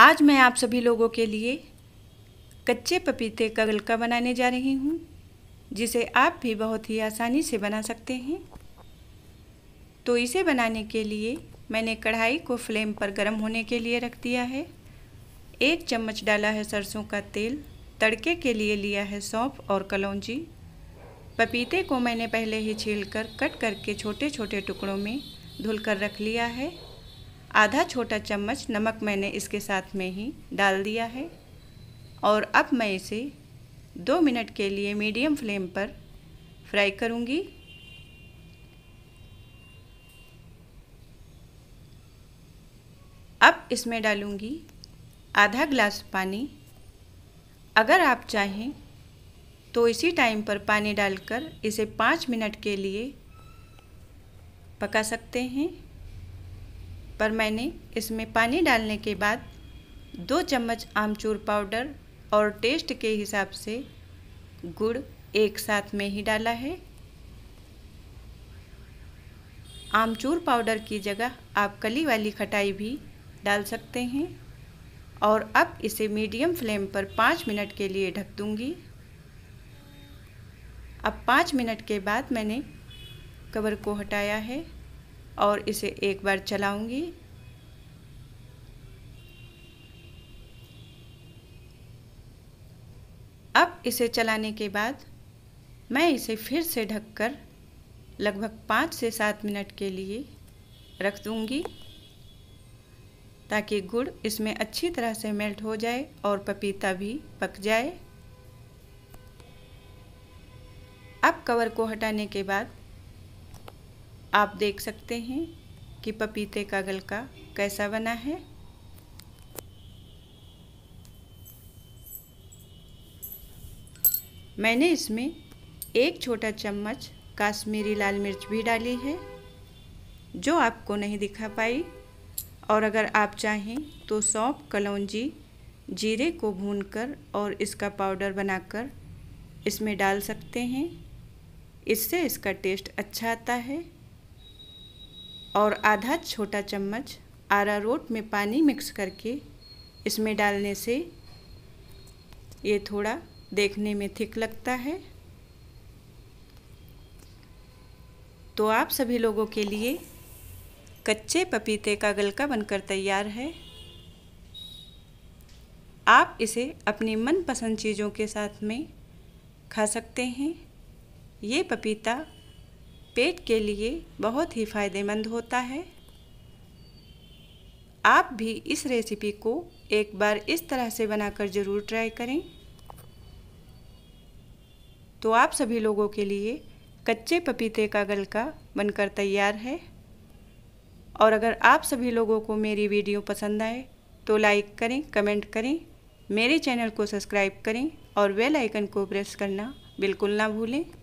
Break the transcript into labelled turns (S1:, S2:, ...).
S1: आज मैं आप सभी लोगों के लिए कच्चे पपीते का गलका बनाने जा रही हूँ जिसे आप भी बहुत ही आसानी से बना सकते हैं तो इसे बनाने के लिए मैंने कढ़ाई को फ्लेम पर गर्म होने के लिए रख दिया है एक चम्मच डाला है सरसों का तेल तड़के के लिए लिया है सौंफ और कलौजी पपीते को मैंने पहले ही छील कर कट करके छोटे छोटे टुकड़ों में धुल कर रख लिया है आधा छोटा चम्मच नमक मैंने इसके साथ में ही डाल दिया है और अब मैं इसे दो मिनट के लिए मीडियम फ्लेम पर फ्राई करूँगी अब इसमें डालूँगी आधा ग्लास पानी अगर आप चाहें तो इसी टाइम पर पानी डालकर इसे पाँच मिनट के लिए पका सकते हैं पर मैंने इसमें पानी डालने के बाद दो चम्मच आमचूर पाउडर और टेस्ट के हिसाब से गुड़ एक साथ में ही डाला है आमचूर पाउडर की जगह आप कली वाली खटाई भी डाल सकते हैं और अब इसे मीडियम फ्लेम पर पाँच मिनट के लिए ढक दूंगी अब पाँच मिनट के बाद मैंने कवर को हटाया है और इसे एक बार चलाऊंगी अब इसे चलाने के बाद मैं इसे फिर से ढककर लगभग पाँच से सात मिनट के लिए रख दूँगी ताकि गुड़ इसमें अच्छी तरह से मेल्ट हो जाए और पपीता भी पक जाए अब कवर को हटाने के बाद आप देख सकते हैं कि पपीते का गलका कैसा बना है मैंने इसमें एक छोटा चम्मच काश्मीरी लाल मिर्च भी डाली है जो आपको नहीं दिखा पाई और अगर आप चाहें तो सौंफ कलौजी जीरे को भूनकर और इसका पाउडर बनाकर इसमें डाल सकते हैं इससे इसका टेस्ट अच्छा आता है और आधा छोटा चम्मच आरारोट में पानी मिक्स करके इसमें डालने से ये थोड़ा देखने में थिक लगता है तो आप सभी लोगों के लिए कच्चे पपीते का गलका बनकर तैयार है आप इसे अपनी मनपसंद चीज़ों के साथ में खा सकते हैं ये पपीता पेट के लिए बहुत ही फ़ायदेमंद होता है आप भी इस रेसिपी को एक बार इस तरह से बनाकर ज़रूर ट्राई करें तो आप सभी लोगों के लिए कच्चे पपीते का गलका बनकर तैयार है और अगर आप सभी लोगों को मेरी वीडियो पसंद आए तो लाइक करें कमेंट करें मेरे चैनल को सब्सक्राइब करें और बेल आइकन को प्रेस करना बिल्कुल ना भूलें